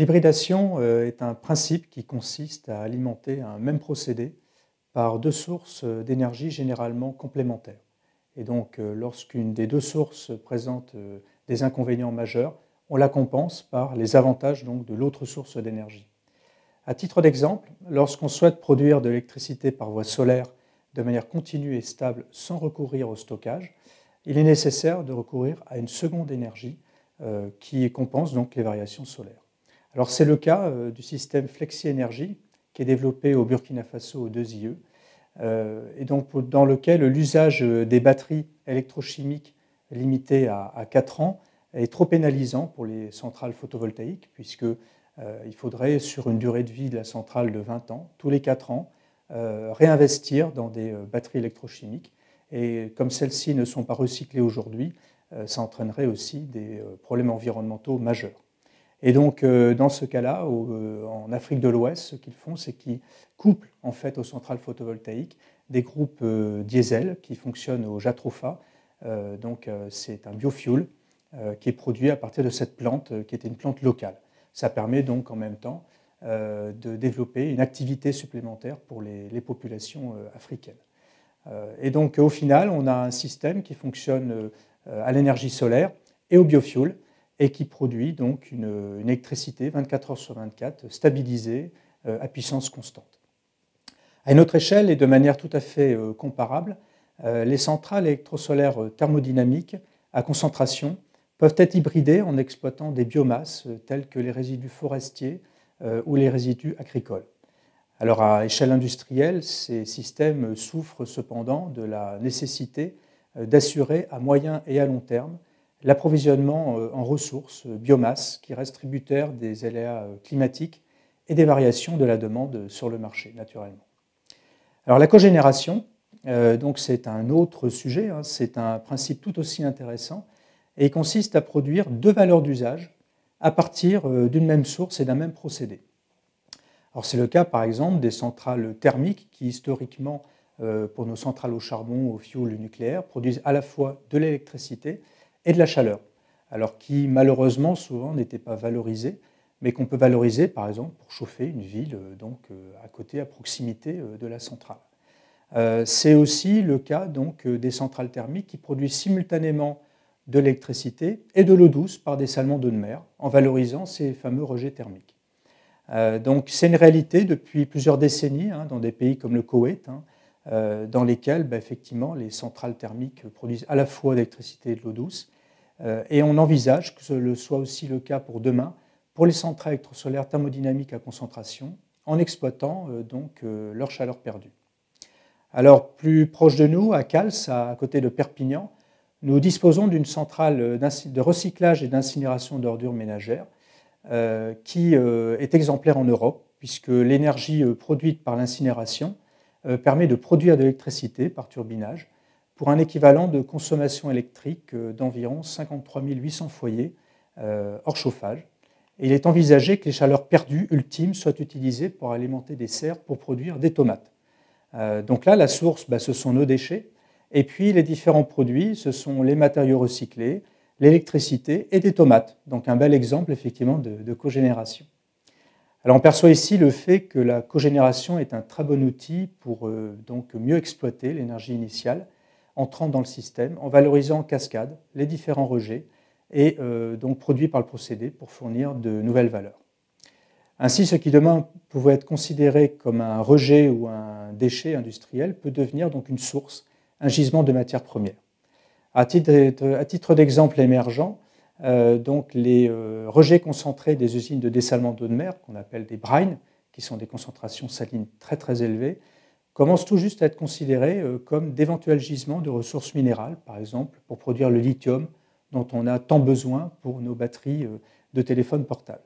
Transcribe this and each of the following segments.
L'hybridation euh, est un principe qui consiste à alimenter un même procédé par deux sources d'énergie généralement complémentaires. Et donc, euh, lorsqu'une des deux sources présente euh, des inconvénients majeurs, on la compense par les avantages donc, de l'autre source d'énergie. À titre d'exemple, lorsqu'on souhaite produire de l'électricité par voie solaire de manière continue et stable sans recourir au stockage, il est nécessaire de recourir à une seconde énergie qui compense donc les variations solaires. Alors c'est le cas euh, du système Flexi Energy qui est développé au Burkina Faso aux deux IE euh, et donc dans lequel l'usage euh, des batteries électrochimiques limitées à, 4 ans est trop pénalisant pour les centrales photovoltaïques puisque il faudrait sur une durée de vie de la centrale de 20 ans, tous les 4 ans, réinvestir dans des batteries électrochimiques. Et comme celles-ci ne sont pas recyclées aujourd'hui, ça entraînerait aussi des problèmes environnementaux majeurs. Et donc, euh, dans ce cas-là, euh, en Afrique de l'Ouest, ce qu'ils font, c'est qu'ils couplent en fait aux centrales photovoltaïques des groupes euh, diesel qui fonctionnent au Jatropha. donc, c'est un biofuel qui est produit à partir de cette plante, qui était une plante locale. Ça permet donc en même temps de développer une activité supplémentaire pour les, les populations africaines. et donc, au final, on a un système qui fonctionne à l'énergie solaire et au biofuel et qui produit donc une, électricité 24 heures sur 24 stabilisée euh, à puissance constante. À une autre échelle et de manière tout à fait euh, comparable, euh, les centrales électrosolaires thermodynamiques à concentration peuvent être hybridées en exploitant des biomasses telles que les résidus forestiers ou les résidus agricoles. Alors à échelle industrielle, ces systèmes souffrent cependant de la nécessité d'assurer à moyen et à long terme l'approvisionnement euh, en ressources, euh, biomasse, qui reste tributaire des aléas euh, climatiques et des variations de la demande sur le marché, naturellement. Alors la cogénération, c'est un autre sujet, hein. c'est un principe tout aussi intéressant, et il consiste à produire deux valeurs d'usage à partir d'une même source et d'un même procédé. c'est le cas par exemple des centrales thermiques qui historiquement, pour nos centrales au charbon, au fioul, au nucléaire, produisent à la fois de l'électricité, et de la chaleur, alors qui malheureusement souvent n'étaient pas valorisées, mais qu'on peut valoriser par exemple pour chauffer une ville euh, donc euh, à côté, à proximité euh, de la centrale. C'est aussi le cas donc des centrales thermiques qui produisent simultanément de l'électricité et de l'eau douce par des salements d'eau de mer, en valorisant ces fameux rejets thermiques. donc c'est une réalité depuis plusieurs décennies hein, dans des pays comme le Koweït, hein, euh, dans lesquelles bah, effectivement les centrales thermiques produisent à la fois de l'électricité et de l'eau douce. Euh, et on envisage que ce soit aussi le cas pour demain pour les centrales électrosolaires thermodynamiques à concentration en exploitant euh, donc leur chaleur perdue. Alors plus proche de nous, à Cals, à côté de Perpignan, nous disposons d'une centrale de recyclage et d'incinération d'ordures ménagères qui est exemplaire en Europe, puisque l'énergie produite par l'incinération euh, permet de produire de l'électricité par turbinage pour un équivalent de consommation électrique euh, d'environ 53 800 foyers euh, hors chauffage. il est envisagé que les chaleurs perdues ultimes soient utilisées pour alimenter des serres pour produire des tomates. donc là, la source, bah, ce sont nos déchets. Et puis les différents produits, ce sont les matériaux recyclés, l'électricité et des tomates. Donc un bel exemple effectivement de, de cogénération on perçoit ici le fait que la cogénération est un très bon outil pour euh, donc mieux exploiter l'énergie initiale entrant dans le système en valorisant en cascade les différents rejets et euh, donc produits par le procédé pour fournir de nouvelles valeurs. Ainsi, ce qui demain pouvait être considéré comme un rejet ou un déchet industriel peut devenir donc une source, un gisement de matières premières. À titre d'exemple émergent, euh, donc les euh, rejets concentrés des usines de dessalement d'eau de mer, qu'on appelle des brines, qui sont des concentrations salines très très élevées, commencent tout juste à être considérés euh, comme d'éventuels gisements de ressources minérales, par exemple pour produire le lithium dont on a tant besoin pour nos batteries de téléphone portable.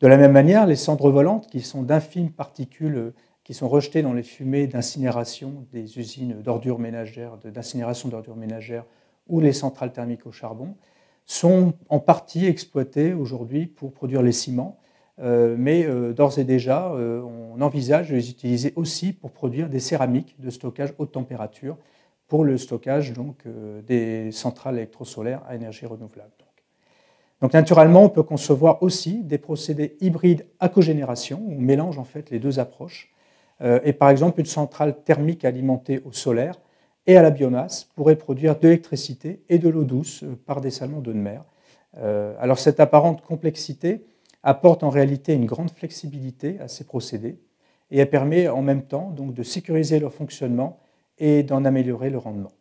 De la même manière, les cendres volantes, qui sont d'infimes particules qui sont rejetées dans les fumées d'incinération des usines d'ordures ménagères, d'incinération d'ordures ménagères ou les centrales thermiques au charbon, sont en partie exploités aujourd'hui pour produire les ciments. Euh, mais euh, d'ores et déjà, euh, on envisage de les utiliser aussi pour produire des céramiques de stockage haute température pour le stockage donc, des centrales électrosolaires à énergie renouvelable. Donc. naturellement, on peut concevoir aussi des procédés hybrides à cogénération, on mélange en fait les deux approches. et par exemple, une centrale thermique alimentée au solaire et à la biomasse pourrait produire de l'électricité et de l'eau douce euh, par dessalement d'eau de mer. Euh, alors cette apparente complexité apporte en réalité une grande flexibilité à ces procédés et elle permet en même temps donc de sécuriser leur fonctionnement et d'en améliorer le rendement.